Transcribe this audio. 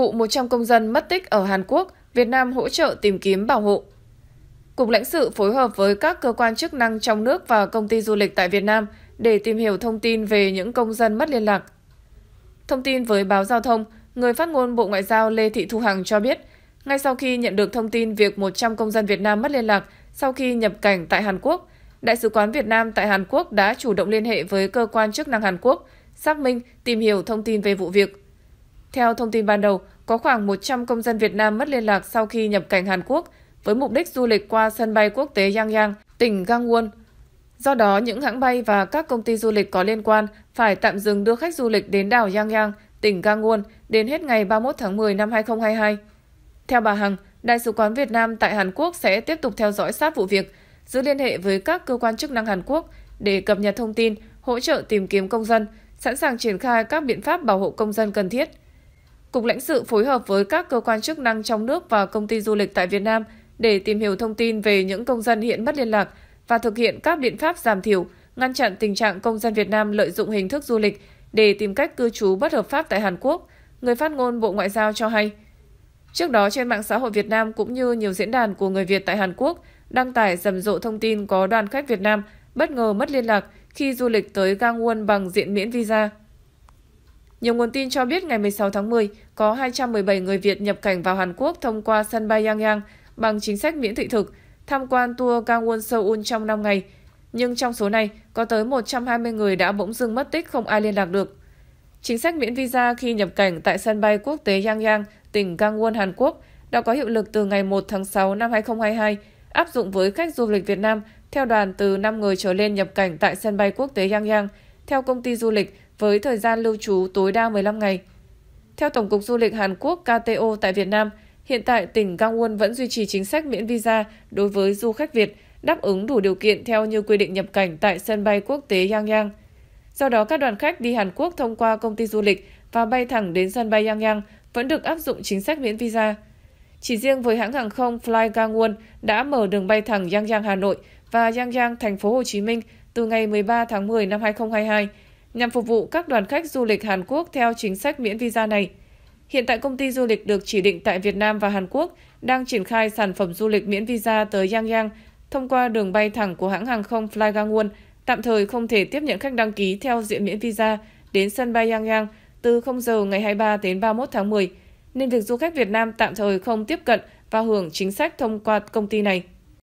vụ 100 công dân mất tích ở Hàn Quốc, Việt Nam hỗ trợ tìm kiếm bảo hộ. Cục lãnh sự phối hợp với các cơ quan chức năng trong nước và công ty du lịch tại Việt Nam để tìm hiểu thông tin về những công dân mất liên lạc. Thông tin với báo Giao thông, người phát ngôn Bộ Ngoại giao Lê Thị Thu Hằng cho biết, ngay sau khi nhận được thông tin việc 100 công dân Việt Nam mất liên lạc sau khi nhập cảnh tại Hàn Quốc, Đại sứ quán Việt Nam tại Hàn Quốc đã chủ động liên hệ với cơ quan chức năng Hàn Quốc, xác minh, tìm hiểu thông tin về vụ việc. Theo thông tin ban đầu, có khoảng 100 công dân Việt Nam mất liên lạc sau khi nhập cảnh Hàn Quốc với mục đích du lịch qua sân bay quốc tế Yangyang, tỉnh Gangwon. Do đó, những hãng bay và các công ty du lịch có liên quan phải tạm dừng đưa khách du lịch đến đảo Yangyang, tỉnh Gangwon đến hết ngày 31 tháng 10 năm 2022. Theo bà Hằng, Đại sứ quán Việt Nam tại Hàn Quốc sẽ tiếp tục theo dõi sát vụ việc, giữ liên hệ với các cơ quan chức năng Hàn Quốc để cập nhật thông tin, hỗ trợ tìm kiếm công dân, sẵn sàng triển khai các biện pháp bảo hộ công dân cần thiết – Cục lãnh sự phối hợp với các cơ quan chức năng trong nước và công ty du lịch tại Việt Nam để tìm hiểu thông tin về những công dân hiện mất liên lạc và thực hiện các biện pháp giảm thiểu, ngăn chặn tình trạng công dân Việt Nam lợi dụng hình thức du lịch để tìm cách cư trú bất hợp pháp tại Hàn Quốc, người phát ngôn Bộ Ngoại giao cho hay. Trước đó trên mạng xã hội Việt Nam cũng như nhiều diễn đàn của người Việt tại Hàn Quốc đăng tải rầm rộ thông tin có đoàn khách Việt Nam bất ngờ mất liên lạc khi du lịch tới Gangwon bằng diện miễn visa. Nhiều nguồn tin cho biết ngày 16 tháng 10, có 217 người Việt nhập cảnh vào Hàn Quốc thông qua sân bay Yangyang bằng chính sách miễn thị thực, tham quan tour Gangwon Seoul trong 5 ngày. Nhưng trong số này, có tới 120 người đã bỗng dưng mất tích không ai liên lạc được. Chính sách miễn visa khi nhập cảnh tại sân bay quốc tế Yangyang, tỉnh Gangwon, Hàn Quốc đã có hiệu lực từ ngày 1 tháng 6 năm 2022, áp dụng với khách du lịch Việt Nam theo đoàn từ 5 người trở lên nhập cảnh tại sân bay quốc tế Yangyang, theo công ty du lịch với thời gian lưu trú tối đa 15 ngày. Theo Tổng cục Du lịch Hàn Quốc KTO tại Việt Nam, hiện tại tỉnh Gangwon vẫn duy trì chính sách miễn visa đối với du khách Việt đáp ứng đủ điều kiện theo như quy định nhập cảnh tại sân bay quốc tế Yangyang. Do đó, các đoàn khách đi Hàn Quốc thông qua công ty du lịch và bay thẳng đến sân bay Yangyang vẫn được áp dụng chính sách miễn visa. Chỉ riêng với hãng hàng không Fly Gangwon đã mở đường bay thẳng Yangyang Hà Nội và Yangyang thành phố Hồ Chí Minh từ ngày 13 tháng 10 năm 2022 nhằm phục vụ các đoàn khách du lịch Hàn Quốc theo chính sách miễn visa này. Hiện tại công ty du lịch được chỉ định tại Việt Nam và Hàn Quốc đang triển khai sản phẩm du lịch miễn visa tới Yangyang thông qua đường bay thẳng của hãng hàng không Flygangwon, tạm thời không thể tiếp nhận khách đăng ký theo diện miễn visa đến sân bay Yangyang từ 0 giờ ngày 23 đến 31 tháng 10, nên việc du khách Việt Nam tạm thời không tiếp cận và hưởng chính sách thông qua công ty này.